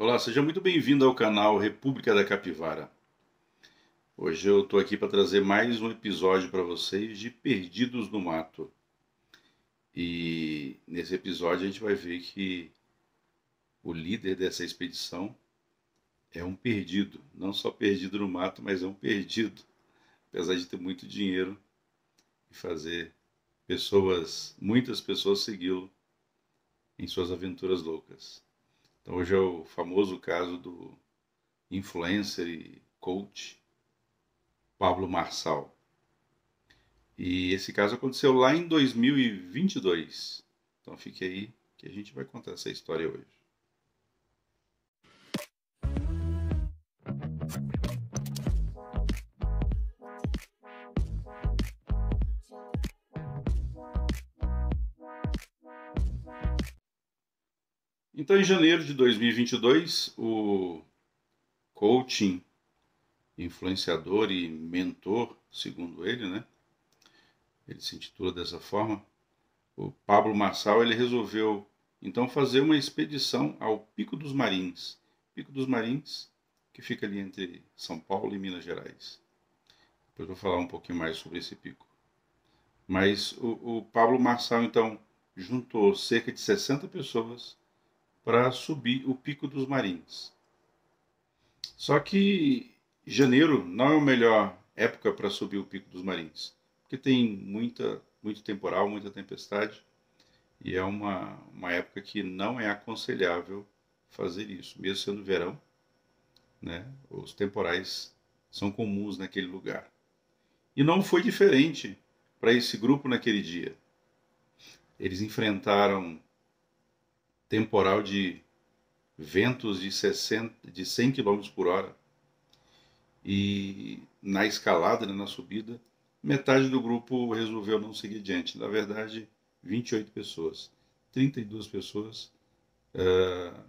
Olá, seja muito bem-vindo ao canal República da Capivara. Hoje eu estou aqui para trazer mais um episódio para vocês de Perdidos no Mato. E nesse episódio a gente vai ver que o líder dessa expedição é um perdido, não só perdido no mato, mas é um perdido, apesar de ter muito dinheiro e fazer pessoas, muitas pessoas segui-lo em suas aventuras loucas. Então, hoje é o famoso caso do influencer e coach Pablo Marçal. E esse caso aconteceu lá em 2022. Então fique aí que a gente vai contar essa história hoje. Então, em janeiro de 2022, o coaching, influenciador e mentor, segundo ele, né? Ele se intitula dessa forma. O Pablo Marçal ele resolveu então fazer uma expedição ao Pico dos Marins. Pico dos Marins, que fica ali entre São Paulo e Minas Gerais. Depois vou falar um pouquinho mais sobre esse pico. Mas o, o Pablo Marçal então juntou cerca de 60 pessoas para subir o Pico dos Marins. Só que janeiro não é a melhor época para subir o Pico dos Marins, porque tem muita, muito temporal, muita tempestade, e é uma, uma época que não é aconselhável fazer isso, mesmo sendo verão, né? Os temporais são comuns naquele lugar. E não foi diferente para esse grupo naquele dia. Eles enfrentaram temporal de ventos de, 60, de 100 km por hora. E na escalada, né, na subida, metade do grupo resolveu não seguir adiante. Na verdade, 28 pessoas. 32 pessoas uh,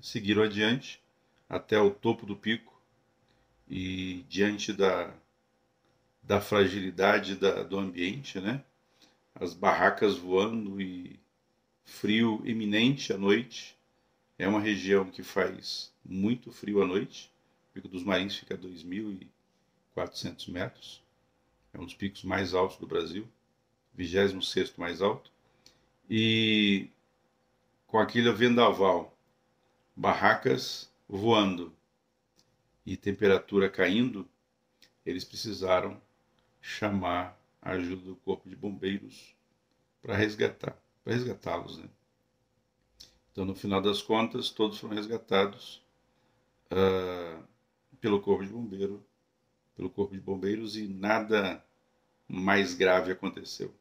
seguiram adiante até o topo do pico e diante da, da fragilidade da, do ambiente, né? As barracas voando e frio iminente à noite. É uma região que faz muito frio à noite. O Pico dos Marins fica a 2.400 metros. É um dos picos mais altos do Brasil, 26º mais alto. E com aquele vendaval, barracas voando e temperatura caindo, eles precisaram chamar a ajuda do Corpo de Bombeiros para resgatar para resgatá-los. Né? Então, no final das contas, todos foram resgatados uh, pelo corpo de bombeiro, pelo corpo de bombeiros e nada mais grave aconteceu.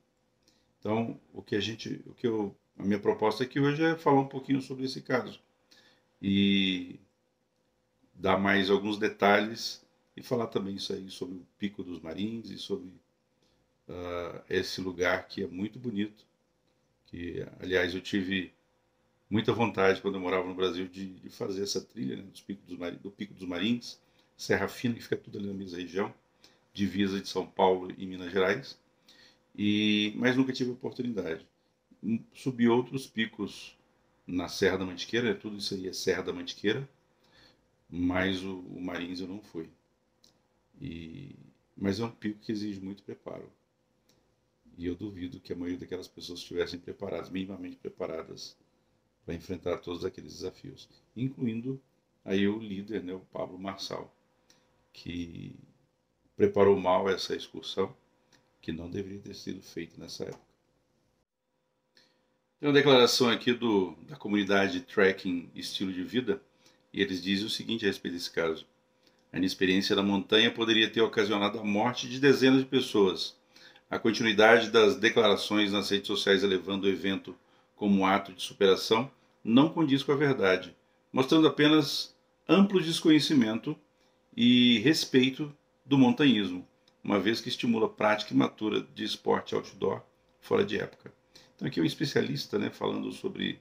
Então, o que a gente, o que eu, a minha proposta aqui hoje é falar um pouquinho sobre esse caso e dar mais alguns detalhes e falar também isso aí sobre o Pico dos Marins e sobre uh, esse lugar que é muito bonito que aliás eu tive muita vontade quando eu morava no Brasil de, de fazer essa trilha né, dos picos dos Mar... do Pico dos Marins, Serra Fina, que fica tudo ali na mesma região, divisa de São Paulo e Minas Gerais, e mas nunca tive oportunidade. Hum, subi outros picos na Serra da Mantiqueira, tudo isso aí é Serra da Mantiqueira, mas o, o Marins eu não fui. E, mas é um pico que exige muito preparo. E eu duvido que a maioria daquelas pessoas estivessem preparadas, minimamente preparadas, para enfrentar todos aqueles desafios, incluindo aí o líder, né, o Pablo Marçal, que preparou mal essa excursão, que não deveria ter sido feita nessa época. Tem uma declaração aqui do, da comunidade trekking Estilo de Vida, e eles dizem o seguinte a respeito desse caso. A inexperiência da montanha poderia ter ocasionado a morte de dezenas de pessoas, a continuidade das declarações nas redes sociais elevando o evento como um ato de superação não condiz com a verdade, mostrando apenas amplo desconhecimento e respeito do montanhismo, uma vez que estimula a prática imatura de esporte outdoor fora de época. Então aqui é um especialista né, falando sobre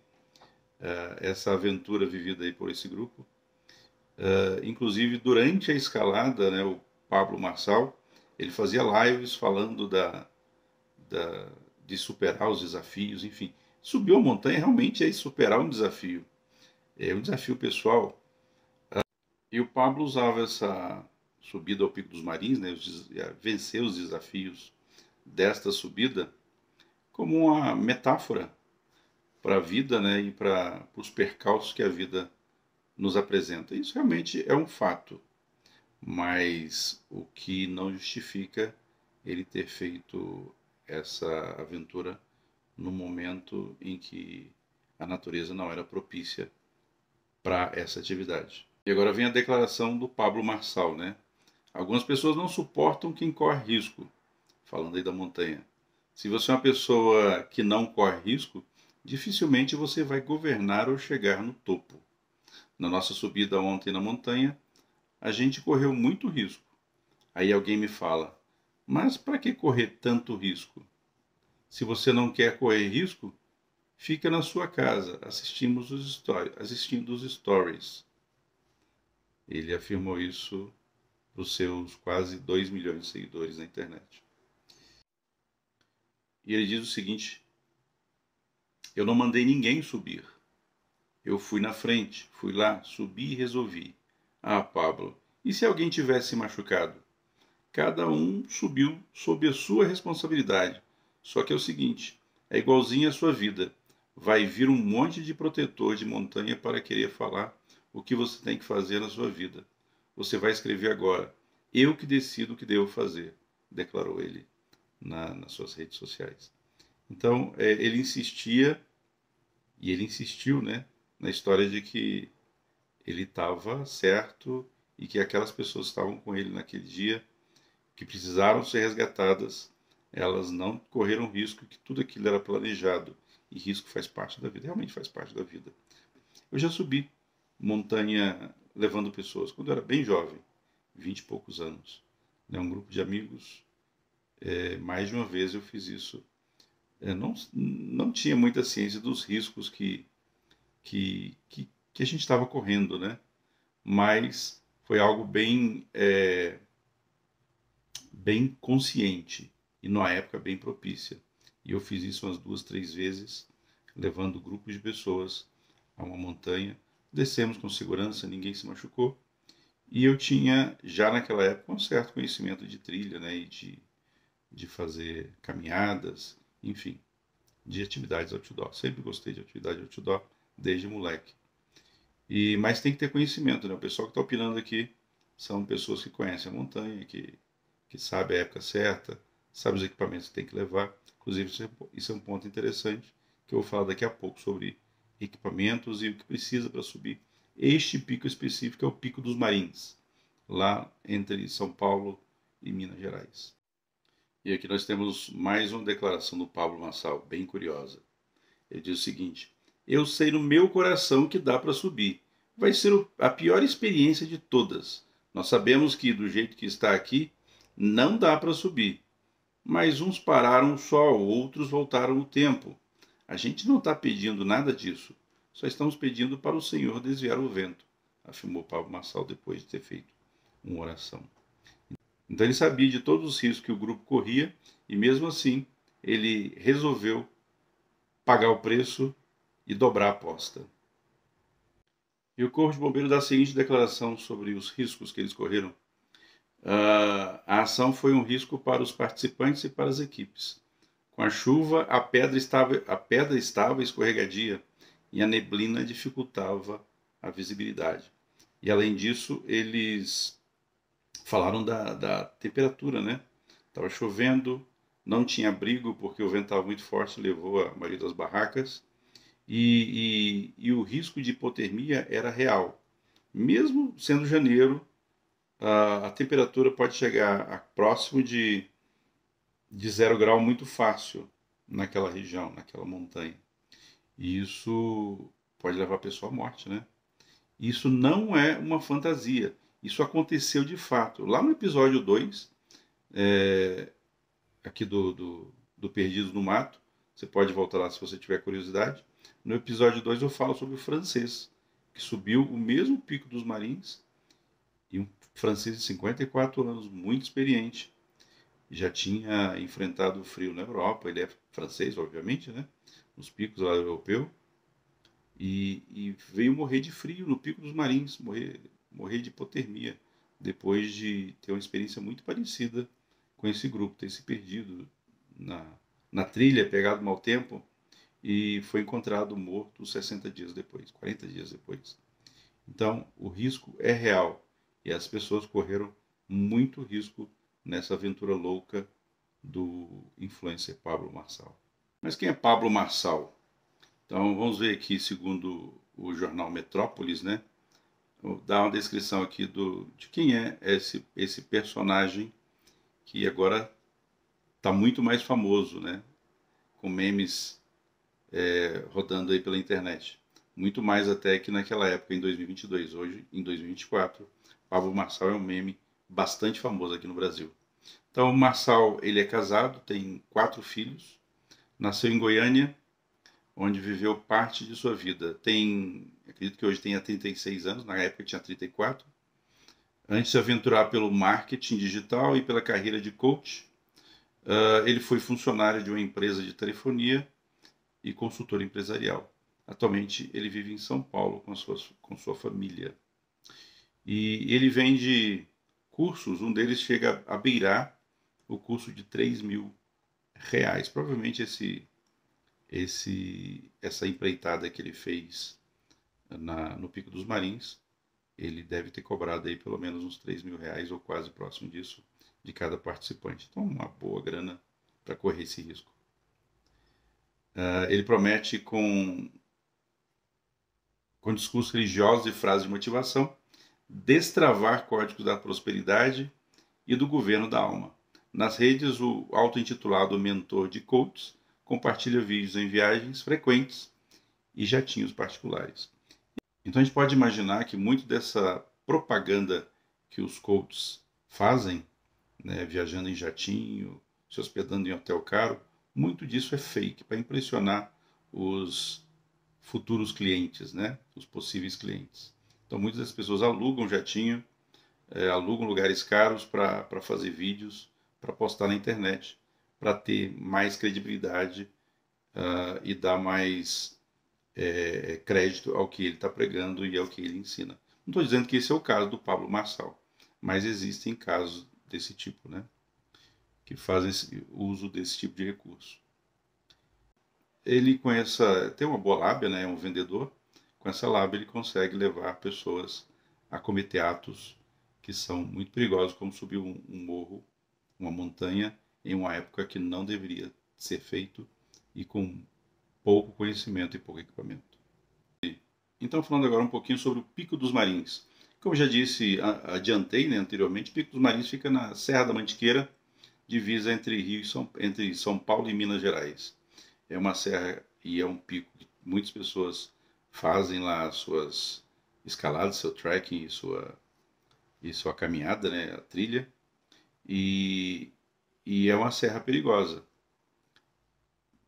uh, essa aventura vivida aí por esse grupo. Uh, inclusive, durante a escalada, né, o Pablo Marçal ele fazia lives falando da, da, de superar os desafios, enfim. Subiu a montanha realmente é superar um desafio. É um desafio pessoal. Ah, e o Pablo usava essa subida ao Pico dos Marins, né, vencer os desafios desta subida, como uma metáfora para a vida né, e para os percalços que a vida nos apresenta. Isso realmente é um fato mas o que não justifica ele ter feito essa aventura no momento em que a natureza não era propícia para essa atividade. E agora vem a declaração do Pablo Marçal, né? Algumas pessoas não suportam quem corre risco, falando aí da montanha. Se você é uma pessoa que não corre risco, dificilmente você vai governar ou chegar no topo. Na nossa subida ontem na montanha, a gente correu muito risco. Aí alguém me fala: Mas para que correr tanto risco? Se você não quer correr risco, fica na sua casa assistimos os stories, assistindo os stories. Ele afirmou isso para os seus quase 2 milhões de seguidores na internet. E ele diz o seguinte: Eu não mandei ninguém subir. Eu fui na frente, fui lá, subi e resolvi. Ah, Pablo. E se alguém tivesse machucado? Cada um subiu sob a sua responsabilidade. Só que é o seguinte: é igualzinho à sua vida. Vai vir um monte de protetor de montanha para querer falar o que você tem que fazer na sua vida. Você vai escrever agora: Eu que decido o que devo fazer, declarou ele na, nas suas redes sociais. Então, é, ele insistia, e ele insistiu, né, na história de que ele estava certo e que aquelas pessoas que estavam com ele naquele dia, que precisaram ser resgatadas, elas não correram risco, que tudo aquilo era planejado. E risco faz parte da vida, realmente faz parte da vida. Eu já subi montanha levando pessoas quando eu era bem jovem, vinte e poucos anos. Né, um grupo de amigos. É, mais de uma vez eu fiz isso. É, não, não tinha muita ciência dos riscos que, que, que que a gente estava correndo, né? Mas foi algo bem, é, bem consciente e numa época bem propícia. E eu fiz isso umas duas, três vezes, levando grupos de pessoas a uma montanha. Descemos com segurança, ninguém se machucou. E eu tinha, já naquela época, um certo conhecimento de trilha, né? E de, de fazer caminhadas, enfim, de atividades outdoor. Sempre gostei de atividade outdoor desde moleque. E, mas tem que ter conhecimento, né? O pessoal que está opinando aqui são pessoas que conhecem a montanha, que, que sabe a época certa, sabe os equipamentos que tem que levar. Inclusive, isso é, é um ponto interessante que eu vou falar daqui a pouco sobre equipamentos e o que precisa para subir. Este pico específico é o Pico dos Marins, lá entre São Paulo e Minas Gerais. E aqui nós temos mais uma declaração do Pablo Massal, bem curiosa. Ele diz o seguinte: eu sei no meu coração que dá para subir. Vai ser a pior experiência de todas. Nós sabemos que, do jeito que está aqui, não dá para subir. Mas uns pararam só, outros voltaram o tempo. A gente não está pedindo nada disso. Só estamos pedindo para o Senhor desviar o vento, afirmou Pablo Massal depois de ter feito uma oração. Então ele sabia de todos os riscos que o grupo corria e, mesmo assim, ele resolveu pagar o preço e dobrar a aposta. E o Corpo de Bombeiros dá a seguinte declaração sobre os riscos que eles correram. Uh, a ação foi um risco para os participantes e para as equipes. Com a chuva, a pedra estava, a pedra estava escorregadia e a neblina dificultava a visibilidade. E além disso, eles falaram da, da temperatura, né? Estava chovendo, não tinha abrigo porque o vento estava muito forte, levou a maioria das barracas e, e, e o risco de hipotermia era real. Mesmo sendo janeiro, a, a temperatura pode chegar a próximo de, de zero grau muito fácil naquela região, naquela montanha. E isso pode levar a pessoa à morte, né? Isso não é uma fantasia. Isso aconteceu de fato. Lá no episódio 2, é, aqui do, do, do Perdido no Mato, você pode voltar lá se você tiver curiosidade. No episódio 2 eu falo sobre o francês, que subiu o mesmo pico dos marins, e um francês de 54 anos, muito experiente, já tinha enfrentado o frio na Europa, ele é francês, obviamente, né? Nos picos lá europeu. E, e, veio morrer de frio no pico dos marins, morrer, morrer de hipotermia, depois de ter uma experiência muito parecida com esse grupo, ter se perdido na, na trilha, pegado mau tempo, e foi encontrado morto 60 dias depois, 40 dias depois. Então, o risco é real e as pessoas correram muito risco nessa aventura louca do influencer Pablo Marçal. Mas quem é Pablo Marçal? Então, vamos ver aqui, segundo o jornal Metrópolis, né? Dá uma descrição aqui do, de quem é esse, esse personagem que agora está muito mais famoso, né? Com memes é, rodando aí pela internet. Muito mais até que naquela época, em 2022. Hoje, em 2024, Pablo Marçal é um meme bastante famoso aqui no Brasil. Então, o Marçal, ele é casado, tem quatro filhos, nasceu em Goiânia, onde viveu parte de sua vida. Tem, acredito que hoje tenha 36 anos, na época tinha 34. Antes de se aventurar pelo marketing digital e pela carreira de coach, Uh, ele foi funcionário de uma empresa de telefonia e consultor empresarial. Atualmente ele vive em São Paulo com, sua, com sua família. E ele vende cursos, um deles chega a beirar o curso de 3 mil reais. Provavelmente esse, esse, essa empreitada que ele fez na, no Pico dos Marins, ele deve ter cobrado aí pelo menos uns 3 mil reais ou quase próximo disso de cada participante. Então, uma boa grana para correr esse risco. Uh, ele promete com, com discursos religiosos e frases de motivação destravar códigos da prosperidade e do governo da alma. Nas redes, o auto-intitulado mentor de coaches compartilha vídeos em viagens frequentes e jatinhos particulares. Então a gente pode imaginar que muito dessa propaganda que os coaches fazem né, viajando em jatinho, se hospedando em hotel caro, muito disso é fake para impressionar os futuros clientes, né, os possíveis clientes. Então muitas das pessoas alugam jatinho, é, alugam lugares caros para fazer vídeos, para postar na internet, para ter mais credibilidade uh, e dar mais é, é, crédito ao que ele está pregando e ao que ele ensina. Não estou dizendo que esse é o caso do Pablo Marçal, mas existem casos desse tipo, né? Que fazem uso desse tipo de recurso. Ele com essa tem uma boa lábia, né? É um vendedor. Com essa lábia ele consegue levar pessoas a cometer atos que são muito perigosos, como subir um, um morro, uma montanha, em uma época que não deveria ser feito e com pouco conhecimento e pouco equipamento. Então, falando agora um pouquinho sobre o Pico dos Marins. Como já disse, adiantei né, anteriormente, Pico dos Marins fica na Serra da Mantiqueira, divisa entre Rio São, entre São Paulo e Minas Gerais. É uma serra e é um pico que muitas pessoas fazem lá suas escaladas, seu trekking e sua, e sua caminhada, né, a trilha. E, e é uma serra perigosa.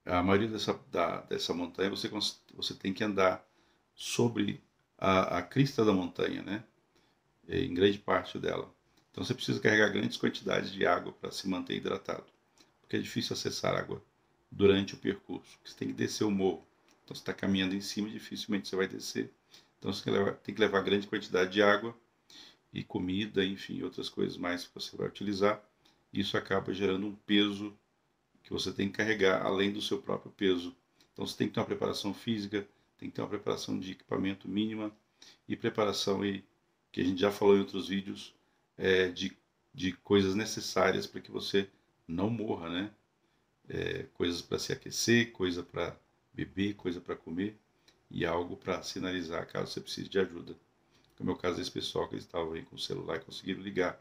A maioria dessa, da, dessa montanha você, você tem que andar sobre a, a crista da montanha, né? É, em grande parte dela. Então você precisa carregar grandes quantidades de água para se manter hidratado, porque é difícil acessar água durante o percurso, você tem que descer o morro. Então você está caminhando em cima, dificilmente você vai descer. Então você tem que, levar, tem que levar grande quantidade de água e comida, enfim, outras coisas mais que você vai utilizar. Isso acaba gerando um peso que você tem que carregar além do seu próprio peso. Então você tem que ter uma preparação física, tem que ter uma preparação de equipamento mínima e preparação e que a gente já falou em outros vídeos, é, de, de coisas necessárias para que você não morra, né? É, coisas para se aquecer, coisa para beber, coisa para comer e algo para sinalizar caso você precise de ajuda. Como é o caso desse pessoal que estava aí com o celular e conseguiram ligar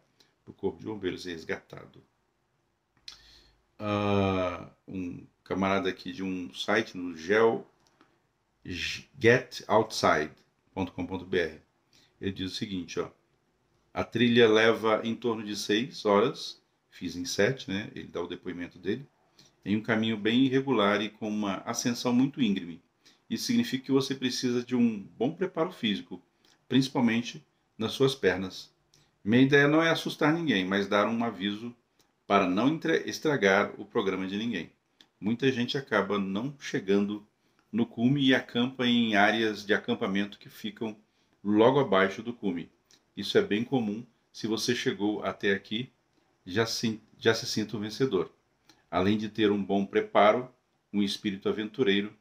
para o Corpo de Bombeiros e resgatado. Uh, um camarada aqui de um site no gel getoutside.com.br ele diz o seguinte, ó. A trilha leva em torno de seis horas, fiz em sete, né? Ele dá o depoimento dele, em um caminho bem irregular e com uma ascensão muito íngreme. Isso significa que você precisa de um bom preparo físico, principalmente nas suas pernas. Minha ideia não é assustar ninguém, mas dar um aviso para não estragar o programa de ninguém. Muita gente acaba não chegando no cume e acampa em áreas de acampamento que ficam logo abaixo do cume. Isso é bem comum. Se você chegou até aqui, já se, já se sinta um vencedor. Além de ter um bom preparo, um espírito aventureiro,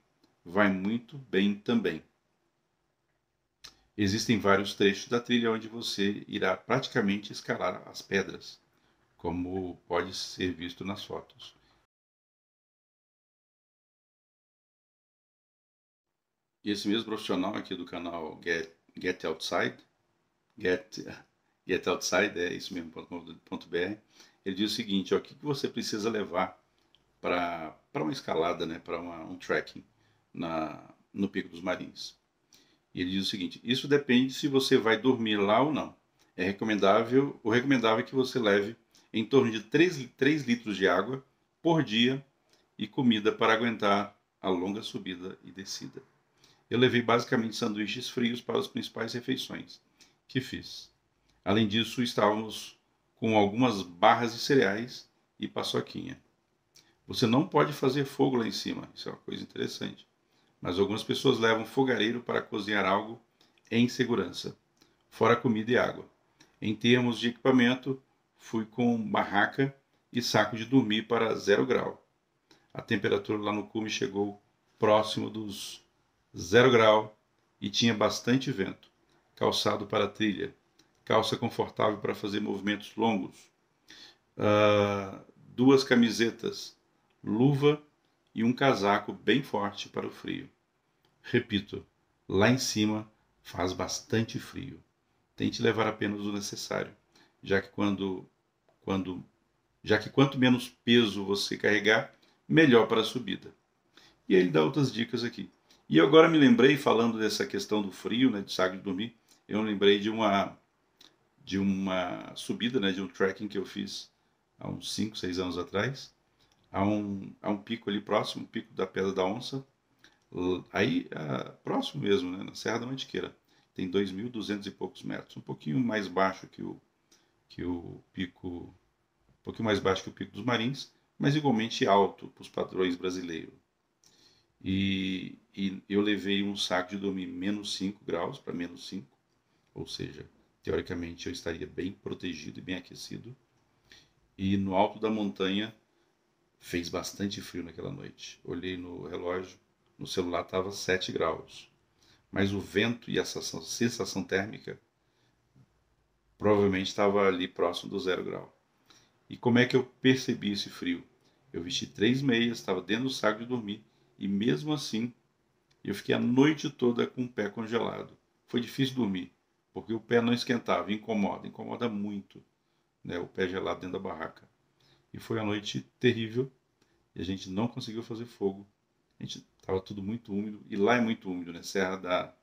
vai muito bem também. Existem vários trechos da trilha onde você irá praticamente escalar as pedras, como pode ser visto nas fotos. Esse mesmo profissional aqui do canal Get get outside, get, get outside, é isso mesmo, ponto .br, ele diz o seguinte, ó, o que, que você precisa levar para uma escalada, né, para um trekking na, no Pico dos Marins. E ele diz o seguinte, isso depende se você vai dormir lá ou não. É recomendável, o recomendável é que você leve em torno de 3, 3 litros de água por dia e comida para aguentar a longa subida e descida eu levei basicamente sanduíches frios para as principais refeições que fiz. Além disso, estávamos com algumas barras de cereais e paçoquinha. Você não pode fazer fogo lá em cima, isso é uma coisa interessante. Mas algumas pessoas levam fogareiro para cozinhar algo em segurança, fora comida e água. Em termos de equipamento, fui com barraca e saco de dormir para zero grau. A temperatura lá no cume chegou próximo dos zero grau e tinha bastante vento. Calçado para trilha, calça confortável para fazer movimentos longos, uh, duas camisetas, luva e um casaco bem forte para o frio. Repito, lá em cima faz bastante frio. Tente levar apenas o necessário, já que quando, quando já que quanto menos peso você carregar, melhor para a subida. E ele dá outras dicas aqui. E agora me lembrei, falando dessa questão do frio, né, de saco de dormir, eu lembrei de uma, de uma subida, né, de um trekking que eu fiz há uns 5, 6 anos atrás, a um, a um pico ali próximo, o pico da Pedra da Onça, aí a, próximo mesmo, né, na Serra da Mantiqueira. Tem 2.200 e poucos metros, um pouquinho mais baixo que o, que o pico, um pouquinho mais baixo que o pico dos Marins, mas igualmente alto para os padrões brasileiros e, e eu levei um saco de dormir menos 5 graus para menos 5, ou seja, teoricamente eu estaria bem protegido e bem aquecido. E no alto da montanha fez bastante frio naquela noite. Olhei no relógio, no celular estava 7 graus. Mas o vento e essa sensação térmica provavelmente estava ali próximo do zero grau. E como é que eu percebi esse frio? Eu vesti três meias, estava dentro do saco de dormir e mesmo assim, eu fiquei a noite toda com o pé congelado. Foi difícil dormir, porque o pé não esquentava, incomoda, incomoda muito, né, o pé gelado dentro da barraca. E foi a noite terrível, e a gente não conseguiu fazer fogo. A gente estava tudo muito úmido, e lá é muito úmido, né? Serra da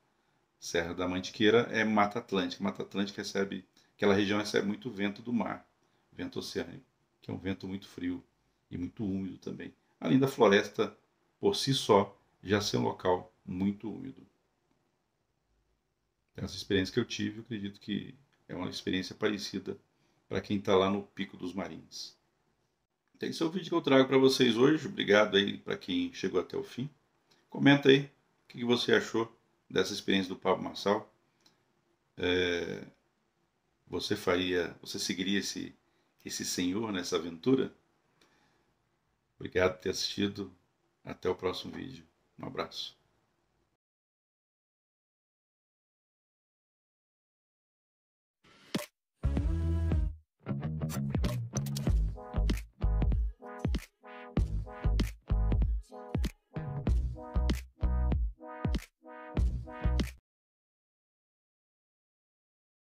Serra da Mantiqueira é Mata Atlântica. Mata Atlântica recebe, aquela região recebe muito vento do mar, vento oceânico, que é um vento muito frio e muito úmido também. Além da floresta por si só, já ser um local muito úmido. Essa experiência que eu tive, eu acredito que é uma experiência parecida para quem está lá no Pico dos Marins. Então, esse é o vídeo que eu trago para vocês hoje. Obrigado aí para quem chegou até o fim. Comenta aí o que você achou dessa experiência do Pablo Marçal. É, você faria, você seguiria esse, esse senhor nessa aventura? Obrigado por ter assistido. Até o próximo vídeo. Um abraço.